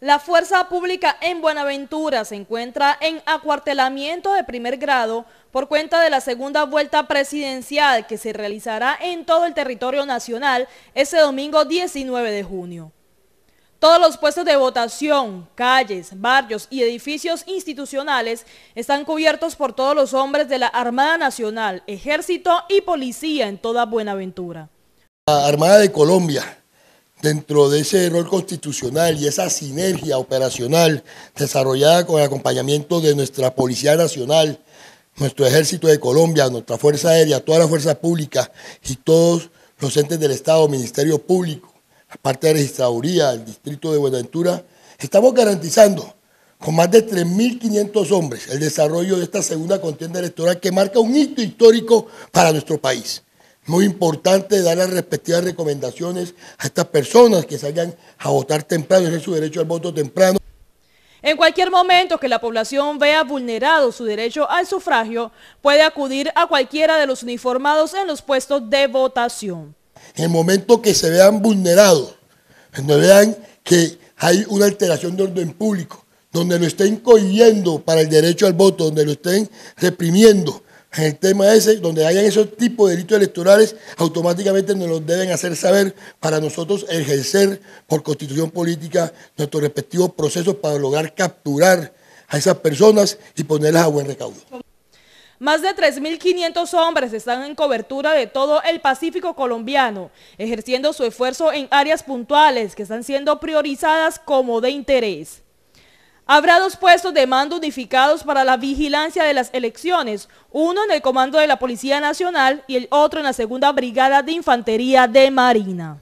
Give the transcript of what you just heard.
La Fuerza Pública en Buenaventura se encuentra en acuartelamiento de primer grado por cuenta de la segunda vuelta presidencial que se realizará en todo el territorio nacional ese domingo 19 de junio. Todos los puestos de votación, calles, barrios y edificios institucionales están cubiertos por todos los hombres de la Armada Nacional, Ejército y Policía en toda Buenaventura. La Armada de Colombia dentro de ese rol constitucional y esa sinergia operacional desarrollada con el acompañamiento de nuestra Policía Nacional, nuestro Ejército de Colombia, nuestra Fuerza Aérea, todas las fuerzas públicas y todos los entes del Estado, Ministerio Público, la parte de registraduría, el Distrito de Buenaventura, estamos garantizando con más de 3.500 hombres el desarrollo de esta segunda contienda electoral que marca un hito histórico para nuestro país. Muy importante dar las respectivas recomendaciones a estas personas que salgan a votar temprano, ese es su derecho al voto temprano. En cualquier momento que la población vea vulnerado su derecho al sufragio, puede acudir a cualquiera de los uniformados en los puestos de votación. En el momento que se vean vulnerados, cuando pues vean que hay una alteración de orden público, donde lo estén cohibiendo para el derecho al voto, donde lo estén reprimiendo, en el tema ese, donde hayan esos tipos de delitos electorales, automáticamente nos los deben hacer saber para nosotros ejercer por constitución política nuestros respectivos procesos para lograr capturar a esas personas y ponerlas a buen recaudo. Más de 3.500 hombres están en cobertura de todo el Pacífico colombiano, ejerciendo su esfuerzo en áreas puntuales que están siendo priorizadas como de interés. Habrá dos puestos de mando unificados para la vigilancia de las elecciones, uno en el comando de la Policía Nacional y el otro en la Segunda Brigada de Infantería de Marina.